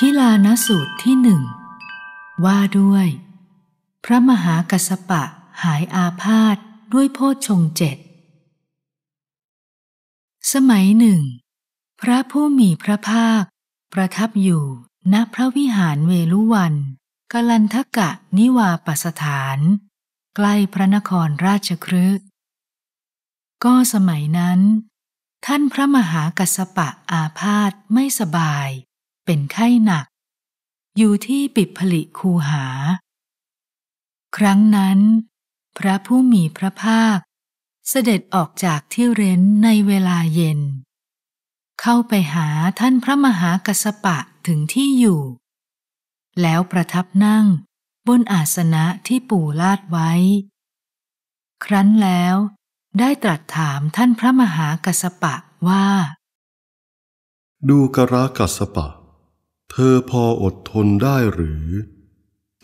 คิลานสูตรที่หนึ่งว่าด้วย พระมหากัสปะหายอาพาธด้วยโพชฌงเจ็ดสมัยหนึ่งพระผู้มีพระภาค ประทับอยู่ณพระวิหารเวลุวันกลันทกะนิวาปสถานใกล้พระนครราชครึกก็สมัยนั้น ท่านพระมหากัสปะอาพาธไม่สบายเป็นไข้หนัก อยู่ที่ปิดผลิคูหา ครั้งนั้น พระผู้มีพระภาค เสด็จออกจากที่เร้นในเวลาเย็น เข้าไปหาท่านพระมหากัสปะถึงที่อยู่ แล้วประทับนั่งบนอาสนะที่ปู่ลาดไว้ ครั้นแล้วได้ตรัสถามท่านพระมหากัสปะว่า ดูกระกัสปะเธอพออดทนได้หรือ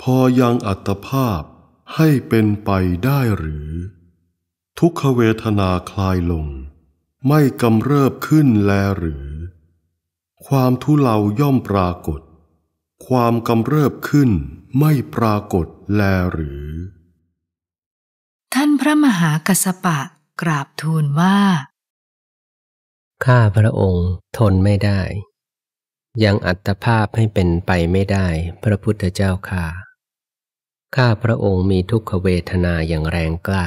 พอยังอัตภาพให้เป็นไปได้หรือ ทุกขเวทนาคลายลง ไม่กำเริบขึ้นแลหรือ ความทุเลาย่อมปรากฏ ความกำเริบขึ้นไม่ปรากฏแลหรือ ท่านพระมหากัสปะกราบทูลว่า ข้าพระองค์ทนไม่ได้ยังอัตภาพให้เป็นไปไม่ได้พระพุทธเจ้าค่ะข้าพระองค์มีทุกขเวทนาอย่างแรงกล้า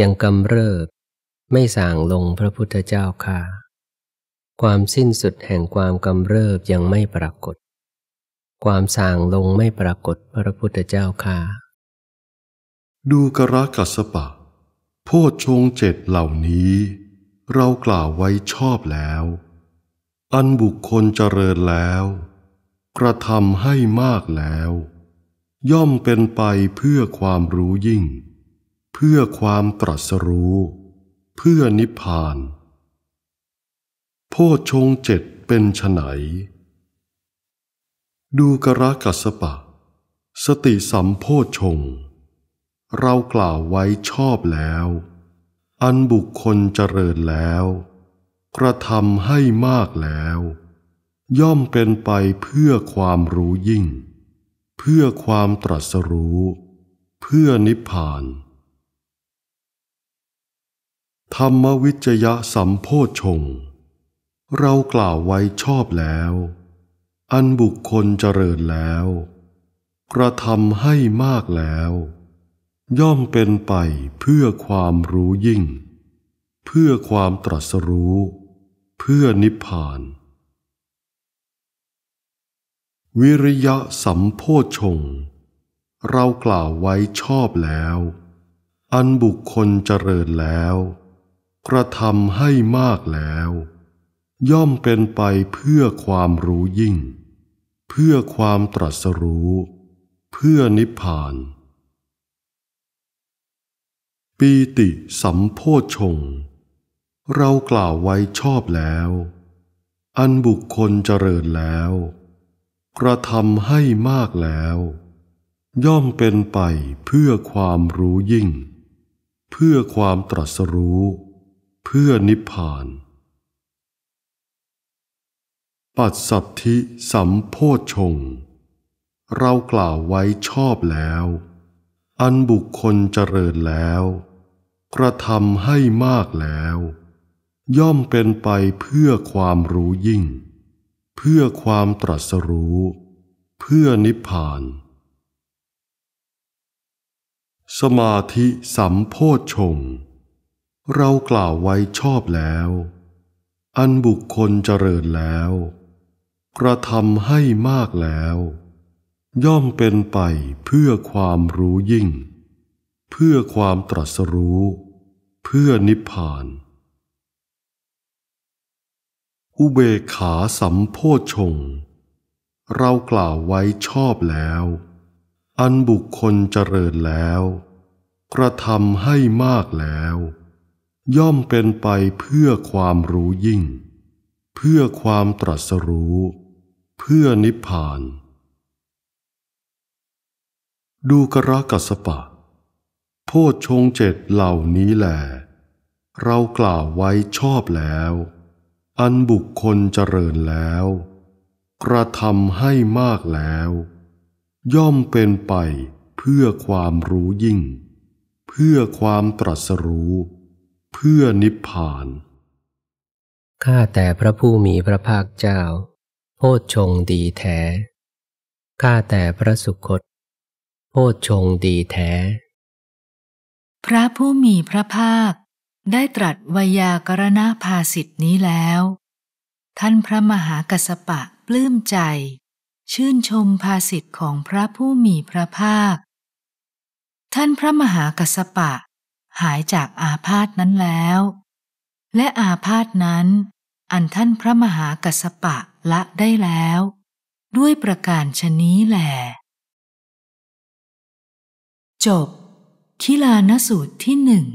ยังกำเริบไม่ส่างลงพระพุทธเจ้าค่ะความสิ้นสุดแห่งความกำเริบยังไม่ปรากฏ ความส่างลงไม่ปรากฏพระพุทธเจ้าค่ะดูกรกัสปะโพชงเจ็ดเหล่านี้ เรากล่าวไว้ชอบแล้วอันบุคคลเจริญแล้ว กระทำให้มากแล้ว ย่อมเป็นไปเพื่อความรู้ยิ่ง เพื่อความตรัสรู้ เพื่อนิพพาน โพชงเจ็ดเป็นไฉนดูกระกัสปะ สติสัมโพชง เรากล่าวไว้ชอบแล้ว อันบุคคลเจริญแล้วกระทำให้มากแล้ว ย่อมเป็นไปเพื่อความรู้ยิ่ง เพื่อความตรัสรู้ เพื่อนิพพาน ธรรมวิจยะสัมโพชงเรากล่าวไว้ชอบแล้ว อันบุคคลเจริญแล้ว กระทำให้มากแล้ว ย่อมเป็นไปเพื่อความรู้ยิ่ง เพื่อความตรัสรู้เพื่อนิพพาน วิริยะสัมโพชงเรากล่าวไว้ชอบแล้ว อันบุคคลเจริญแล้ว กระทำให้มากแล้ว ย่อมเป็นไปเพื่อความรู้ยิ่ง เพื่อความตรัสรู้ เพื่อนิพพาน ปีติสัมโพชงเรากล่าวไว้ชอบแล้ว อันบุคคลเจริญแล้ว กระทำให้มากแล้ว ย่อมเป็นไปเพื่อความรู้ยิ่ง เพื่อความตรัสรู้ เพื่อนิพพาน ปัสสัทธิสัมโพชง เรากล่าวไว้ชอบแล้ว อันบุคคลเจริญแล้ว กระทำให้มากแล้วย่อมเป็นไปเพื่อความรู้ยิ่ง เพื่อความตรัสรู้ เพื่อนิพพาน สมาธิสัมโพชฌงเรากล่าวไว้ชอบแล้ว อันบุคคลเจริญแล้ว กระทำให้มากแล้ว ย่อมเป็นไปเพื่อความรู้ยิ่ง เพื่อความตรัสรู้ เพื่อนิพพานอุเบขาสัมโพชง เรากล่าวไว้ชอบแล้ว อันบุคคลเจริญแล้ว กระทำให้มากแล้ว ย่อมเป็นไปเพื่อความรู้ยิ่ง เพื่อความตรัสรู้ เพื่อนิพพาน ดูกระกัสปะ โพชงเจ็ดเหล่านี้แหละ เรากล่าวไว้ชอบแล้วอันบุคคลเจริญแล้ว กระทำให้มากแล้ว ย่อมเป็นไปเพื่อความรู้ยิ่ง เพื่อความตรัสรู้ เพื่อนิพพาน ข้าแต่พระผู้มีพระภาคเจ้า โพชฌงดีแท้ข้าแต่พระสุคตโพชฌงดีแท้พระผู้มีพระภาคได้ตรัสวยากรณาภาสิทธินี้แล้ว ท่านพระมหากัสปะปลื้มใจ ชื่นชมภาสิทธิของพระผู้มีพระภาค ท่านพระมหากัสปะ หายจากอาพาธนั้นแล้ว และอาพาธนั้น อันท่านพระมหากัสปะละได้แล้ว ด้วยประการชนี้แหลจบคิลานสูตรที่หนึ่ง